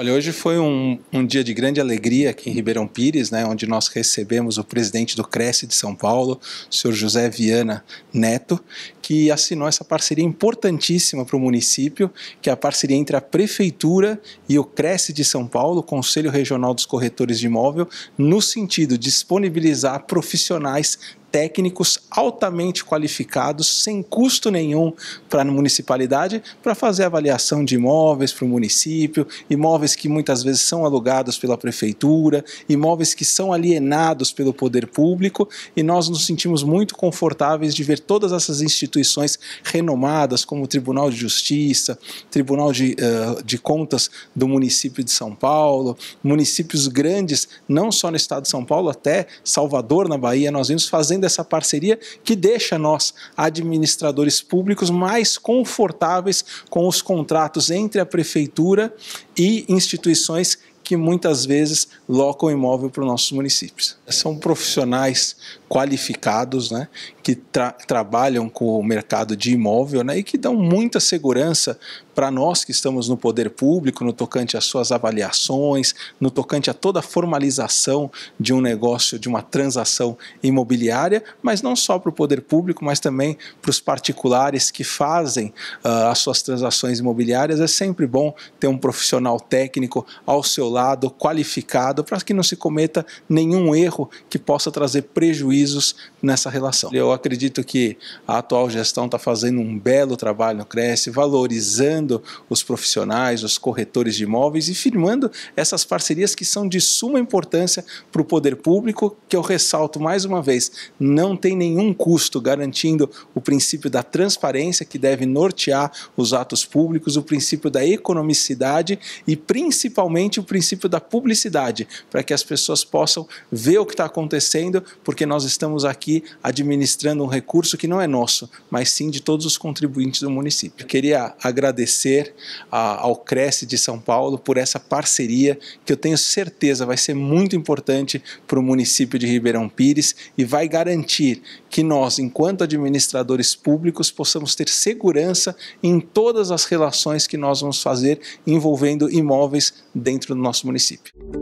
Olha, hoje foi um, um dia de grande alegria aqui em Ribeirão Pires, né, onde nós recebemos o presidente do Cresce de São Paulo, o senhor José Viana Neto, que assinou essa parceria importantíssima para o município, que é a parceria entre a Prefeitura e o Cresce de São Paulo, Conselho Regional dos Corretores de Imóvel, no sentido de disponibilizar profissionais técnicos altamente qualificados, sem custo nenhum para a municipalidade, para fazer avaliação de imóveis para o município, imóveis que muitas vezes são alugados pela prefeitura, imóveis que são alienados pelo poder público, e nós nos sentimos muito confortáveis de ver todas essas instituições renomadas, como o Tribunal de Justiça, Tribunal de, uh, de Contas do município de São Paulo, municípios grandes, não só no estado de São Paulo, até Salvador, na Bahia, nós vimos fazendo fazendo essa parceria que deixa nós, administradores públicos, mais confortáveis com os contratos entre a prefeitura e instituições que muitas vezes locam imóvel para os nossos municípios. São profissionais qualificados, né, que tra trabalham com o mercado de imóvel né, e que dão muita segurança para nós que estamos no poder público, no tocante às suas avaliações, no tocante a toda a formalização de um negócio, de uma transação imobiliária, mas não só para o poder público, mas também para os particulares que fazem uh, as suas transações imobiliárias, é sempre bom ter um profissional técnico ao seu lado, qualificado, para que não se cometa nenhum erro que possa trazer prejuízos nessa relação. Eu acredito que a atual gestão está fazendo um belo trabalho no Cresce, valorizando os profissionais, os corretores de imóveis e firmando essas parcerias que são de suma importância para o poder público, que eu ressalto mais uma vez, não tem nenhum custo, garantindo o princípio da transparência que deve nortear os atos públicos, o princípio da economicidade e principalmente o princípio da publicidade, para que as pessoas possam ver o que está acontecendo, porque nós estamos aqui administrando um recurso que não é nosso, mas sim de todos os contribuintes do município. Eu queria agradecer agradecer a, ao Cresce de São Paulo por essa parceria que eu tenho certeza vai ser muito importante para o município de Ribeirão Pires e vai garantir que nós, enquanto administradores públicos, possamos ter segurança em todas as relações que nós vamos fazer envolvendo imóveis dentro do nosso município.